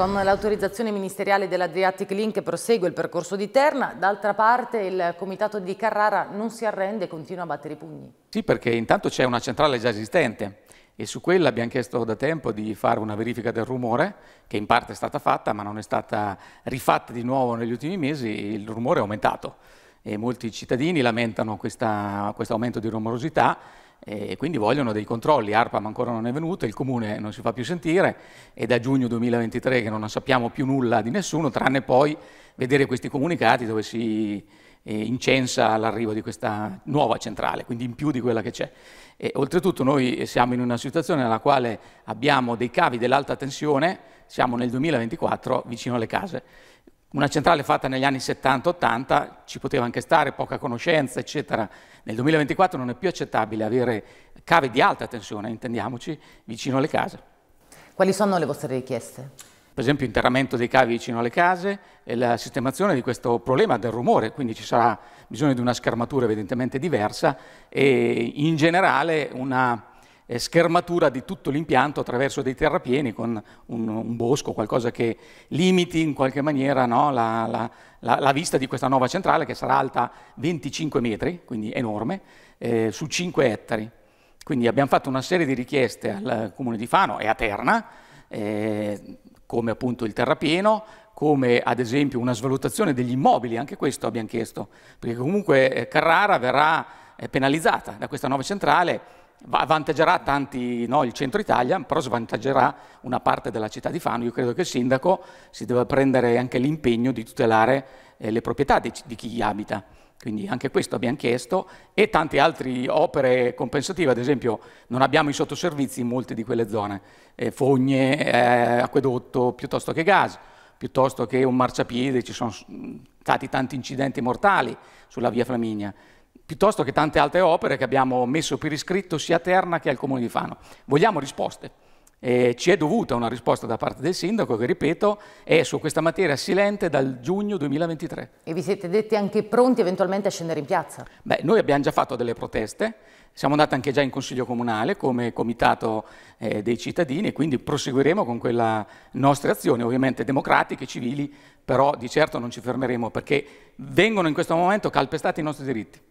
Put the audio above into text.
Con l'autorizzazione ministeriale dell'Adriatic Link prosegue il percorso di Terna, d'altra parte il comitato di Carrara non si arrende e continua a battere i pugni. Sì, perché intanto c'è una centrale già esistente e su quella abbiamo chiesto da tempo di fare una verifica del rumore, che in parte è stata fatta ma non è stata rifatta di nuovo negli ultimi mesi, il rumore è aumentato e molti cittadini lamentano questa, questo aumento di rumorosità e quindi vogliono dei controlli. ARPAM ancora non è venuta, il comune non si fa più sentire, è da giugno 2023 che non sappiamo più nulla di nessuno, tranne poi vedere questi comunicati dove si eh, incensa l'arrivo di questa nuova centrale, quindi in più di quella che c'è. E, oltretutto noi siamo in una situazione nella quale abbiamo dei cavi dell'alta tensione, siamo nel 2024 vicino alle case una centrale fatta negli anni 70-80 ci poteva anche stare, poca conoscenza, eccetera. Nel 2024 non è più accettabile avere cave di alta tensione, intendiamoci, vicino alle case. Quali sono le vostre richieste? Per esempio interramento dei cavi vicino alle case e la sistemazione di questo problema del rumore, quindi ci sarà bisogno di una schermatura evidentemente diversa e in generale una eh, schermatura di tutto l'impianto attraverso dei terrapieni con un, un, bosco, qualcosa che limiti in qualche maniera no, la, la, la, la, vista di questa nuova centrale che sarà alta 25 metri, quindi enorme, eh, su 5 ettari. Quindi abbiamo fatto una serie di richieste al comune di Fano e a Terna, eh, come appunto il terrapieno, come ad esempio una svalutazione degli immobili, anche questo abbiamo chiesto, perché comunque eh, Carrara verrà eh, penalizzata da questa nuova centrale avvantaggerà tanti, no, il centro Italia, però svantaggerà una parte della città di Fano. Io credo che il sindaco si debba prendere anche l'impegno di tutelare eh, le proprietà di, di chi abita. Quindi anche questo abbiamo chiesto e tante altre opere compensative, ad esempio non abbiamo i sottoservizi in molte di quelle zone, eh, fogne, eh, acquedotto piuttosto che gas, piuttosto che un marciapiede, ci sono stati tanti incidenti mortali sulla via Flaminia piuttosto che tante altre opere che abbiamo messo per iscritto sia a Terna che al Comune di Fano. Vogliamo risposte. Eh, ci è dovuta una risposta da parte del sindaco che, ripeto, è su questa materia silente dal giugno 2023. E vi siete detti anche pronti eventualmente a scendere in piazza? Beh, noi abbiamo già fatto delle proteste, siamo andati anche già in Consiglio Comunale come Comitato eh, dei cittadini, e quindi proseguiremo con quelle nostre azioni, ovviamente democratiche, civili, però di certo non ci fermeremo perché vengono in questo momento calpestati i nostri diritti.